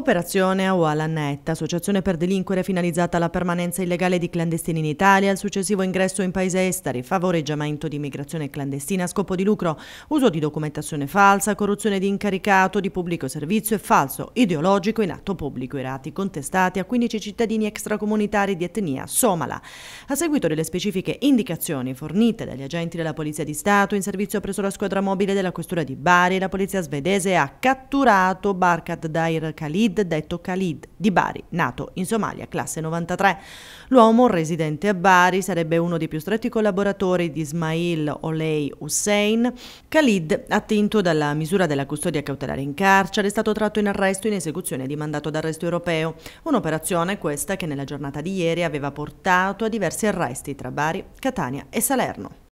Operazione Awala Netta, associazione per delinquere finalizzata alla permanenza illegale di clandestini in Italia, al successivo ingresso in paese esteri, favoreggiamento di immigrazione clandestina a scopo di lucro, uso di documentazione falsa, corruzione di incaricato di pubblico servizio e falso ideologico in atto pubblico. I reati contestati a 15 cittadini extracomunitari di etnia somala. A seguito delle specifiche indicazioni fornite dagli agenti della Polizia di Stato in servizio presso la squadra mobile della Questura di Bari, la Polizia svedese ha catturato Barkat Dair Khalid Khalid, detto Khalid, di Bari, nato in Somalia, classe 93. L'uomo, residente a Bari, sarebbe uno dei più stretti collaboratori di Ismail Olei Hussein. Khalid, attinto dalla misura della custodia cautelare in carcere, è stato tratto in arresto in esecuzione di mandato d'arresto europeo. Un'operazione questa che nella giornata di ieri aveva portato a diversi arresti tra Bari, Catania e Salerno.